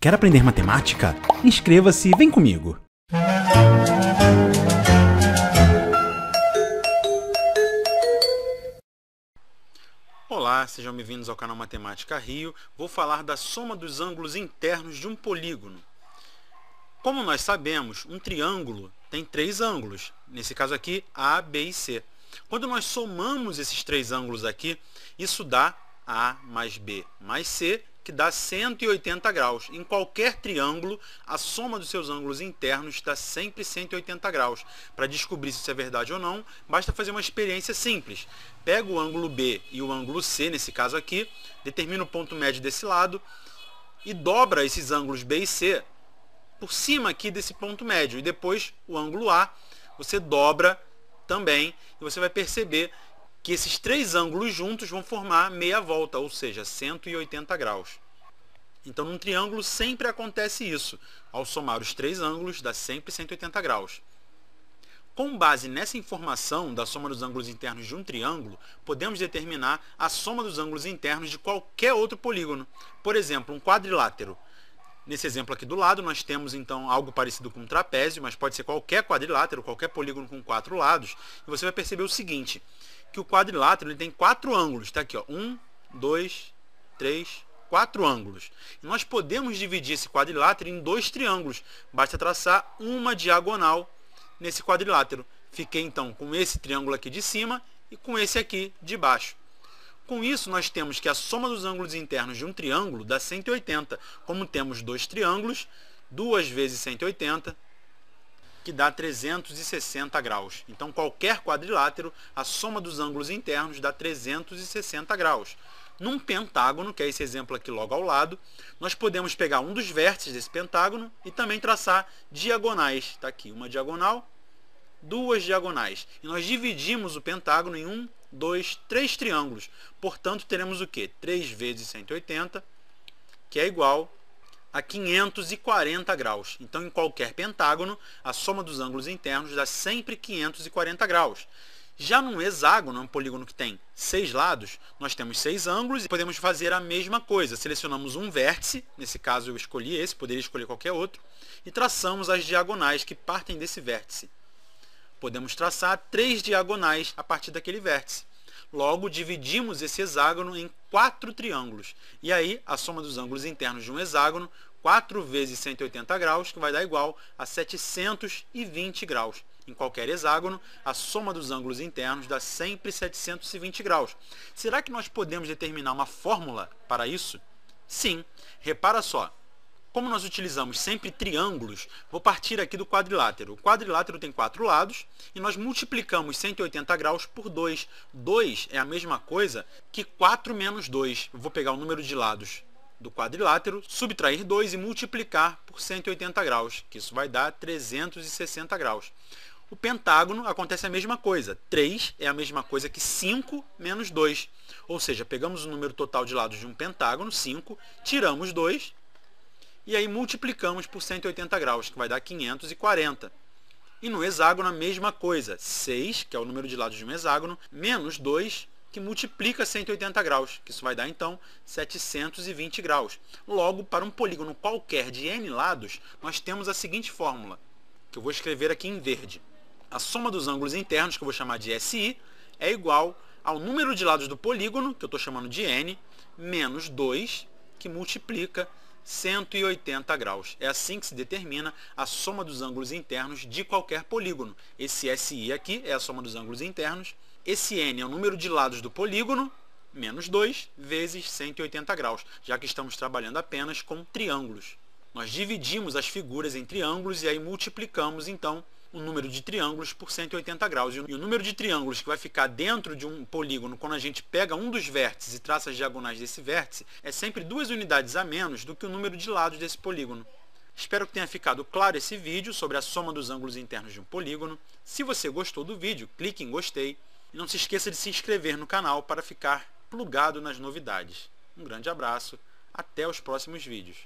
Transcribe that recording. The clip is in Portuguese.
Quer aprender matemática? Inscreva-se e vem comigo! Olá, sejam bem-vindos ao canal Matemática Rio. Vou falar da soma dos ângulos internos de um polígono. Como nós sabemos, um triângulo tem três ângulos, nesse caso aqui A, B e C. Quando nós somamos esses três ângulos aqui, isso dá A mais B mais C que dá 180 graus. Em qualquer triângulo, a soma dos seus ângulos internos dá sempre 180 graus. Para descobrir se isso é verdade ou não, basta fazer uma experiência simples. Pega o ângulo B e o ângulo C, nesse caso aqui, determina o ponto médio desse lado e dobra esses ângulos B e C por cima aqui desse ponto médio. E depois o ângulo A, você dobra também e você vai perceber que esses três ângulos juntos vão formar meia volta, ou seja, 180 graus. Então, num triângulo sempre acontece isso. Ao somar os três ângulos, dá sempre 180 graus. Com base nessa informação da soma dos ângulos internos de um triângulo, podemos determinar a soma dos ângulos internos de qualquer outro polígono. Por exemplo, um quadrilátero. Nesse exemplo aqui do lado, nós temos então algo parecido com um trapézio, mas pode ser qualquer quadrilátero, qualquer polígono com quatro lados. E você vai perceber o seguinte, que o quadrilátero ele tem quatro ângulos. Está aqui, ó. Um, dois, três, quatro ângulos. E nós podemos dividir esse quadrilátero em dois triângulos. Basta traçar uma diagonal nesse quadrilátero. Fiquei então com esse triângulo aqui de cima e com esse aqui de baixo. Com isso, nós temos que a soma dos ângulos internos de um triângulo dá 180. Como temos dois triângulos, duas vezes 180 que dá 360 graus. Então, qualquer quadrilátero, a soma dos ângulos internos dá 360 graus. Num pentágono, que é esse exemplo aqui logo ao lado, nós podemos pegar um dos vértices desse pentágono e também traçar diagonais. Está aqui uma diagonal, duas diagonais. E nós dividimos o pentágono em um, dois, três triângulos. Portanto, teremos o quê? 3 vezes 180, que é igual a 540 graus. Então, em qualquer pentágono, a soma dos ângulos internos dá sempre 540 graus. Já num hexágono, um polígono que tem seis lados, nós temos seis ângulos e podemos fazer a mesma coisa. Selecionamos um vértice, nesse caso eu escolhi esse, poderia escolher qualquer outro, e traçamos as diagonais que partem desse vértice. Podemos traçar três diagonais a partir daquele vértice. Logo, dividimos esse hexágono em quatro triângulos. E aí, a soma dos ângulos internos de um hexágono, 4 vezes 180 graus, que vai dar igual a 720 graus. Em qualquer hexágono, a soma dos ângulos internos dá sempre 720 graus. Será que nós podemos determinar uma fórmula para isso? Sim. Repara só, como nós utilizamos sempre triângulos, vou partir aqui do quadrilátero. O quadrilátero tem quatro lados e nós multiplicamos 180 graus por 2. 2 é a mesma coisa que 4 menos 2. vou pegar o número de lados do quadrilátero, subtrair 2 e multiplicar por 180 graus, que isso vai dar 360 graus. O pentágono acontece a mesma coisa. 3 é a mesma coisa que 5 menos 2. Ou seja, pegamos o número total de lados de um pentágono, 5, tiramos 2 e aí multiplicamos por 180 graus, que vai dar 540. E no hexágono a mesma coisa, 6, que é o número de lados de um hexágono, menos 2, que multiplica 180 graus, que isso vai dar então 720 graus. Logo, para um polígono qualquer de n lados, nós temos a seguinte fórmula, que eu vou escrever aqui em verde. A soma dos ângulos internos, que eu vou chamar de SI, é igual ao número de lados do polígono, que eu estou chamando de n, menos 2, que multiplica 180 graus. É assim que se determina a soma dos ângulos internos de qualquer polígono. Esse SI aqui é a soma dos ângulos internos. Esse N é o número de lados do polígono, menos 2, vezes 180 graus, já que estamos trabalhando apenas com triângulos. Nós dividimos as figuras em triângulos e aí multiplicamos, então, o número de triângulos por 180 graus. E o número de triângulos que vai ficar dentro de um polígono quando a gente pega um dos vértices e traça as diagonais desse vértice é sempre duas unidades a menos do que o número de lados desse polígono. Espero que tenha ficado claro esse vídeo sobre a soma dos ângulos internos de um polígono. Se você gostou do vídeo, clique em gostei. E não se esqueça de se inscrever no canal para ficar plugado nas novidades. Um grande abraço, até os próximos vídeos.